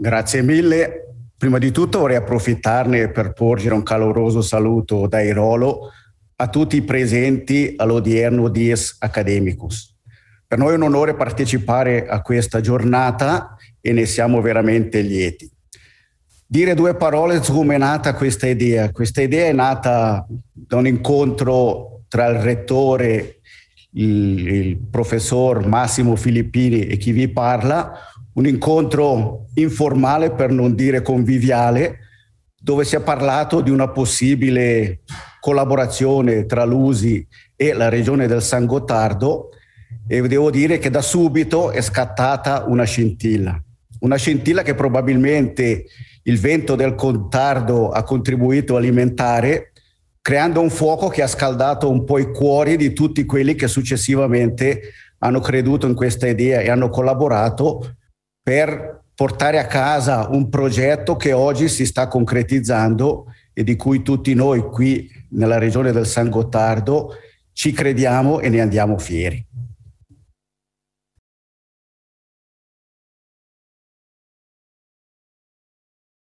Grazie mille. Prima di tutto vorrei approfittarne per porgere un caloroso saluto da Irolo a tutti i presenti all'odierno Dies Academicus. Per noi è un onore partecipare a questa giornata e ne siamo veramente lieti. Dire due parole su come è nata questa idea. Questa idea è nata da un incontro tra il rettore, il, il professor Massimo Filippini e chi vi parla, un incontro informale, per non dire conviviale, dove si è parlato di una possibile collaborazione tra l'USI e la regione del San Gottardo e devo dire che da subito è scattata una scintilla, una scintilla che probabilmente il vento del contardo ha contribuito a alimentare creando un fuoco che ha scaldato un po' i cuori di tutti quelli che successivamente hanno creduto in questa idea e hanno collaborato per portare a casa un progetto che oggi si sta concretizzando e di cui tutti noi qui nella regione del San Gottardo ci crediamo e ne andiamo fieri.